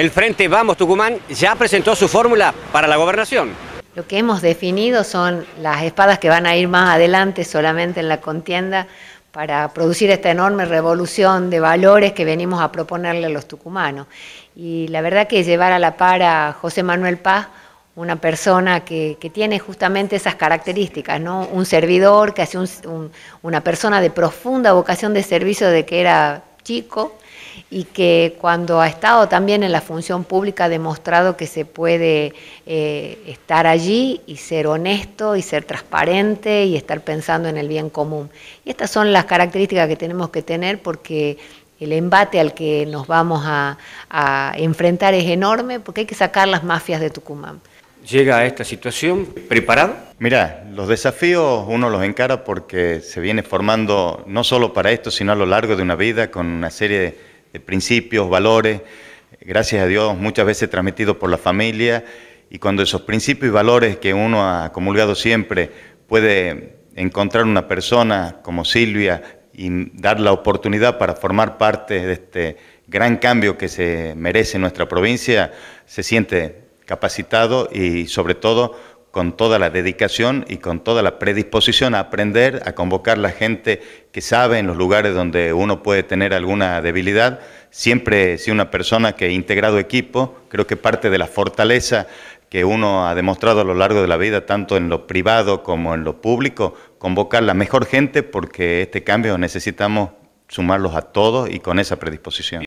El Frente Vamos Tucumán ya presentó su fórmula para la gobernación. Lo que hemos definido son las espadas que van a ir más adelante solamente en la contienda para producir esta enorme revolución de valores que venimos a proponerle a los tucumanos. Y la verdad que llevar a la par a José Manuel Paz, una persona que, tiene justamente esas características, ¿no? un servidor, que hace una persona de profunda vocación de servicio, de que era chico y que cuando ha estado también en la función pública ha demostrado que se puede eh, estar allí y ser honesto y ser transparente y estar pensando en el bien común. Y estas son las características que tenemos que tener porque el embate al que nos vamos a enfrentar es enorme porque hay que sacar las mafias de Tucumán llega a esta situación preparado? Mira, los desafíos uno los encara porque se viene formando no solo para esto, sino a lo largo de una vida con una serie de principios, valores, gracias a Dios muchas veces transmitidos por la familia y cuando esos principios y valores que uno ha comulgado siempre puede encontrar una persona como Silvia y dar la oportunidad para formar parte de este gran cambio que se merece en nuestra provincia, se siente capacitado y sobre todo con toda la dedicación y con toda la predisposición a aprender, a convocar la gente que sabe en los lugares donde uno puede tener alguna debilidad. Siempre si una persona que ha integrado equipo, creo que parte de la fortaleza que uno ha demostrado a lo largo de la vida, tanto en lo privado como en lo público, convocar la mejor gente porque este cambio necesitamos sumarlos a todos y con esa predisposición.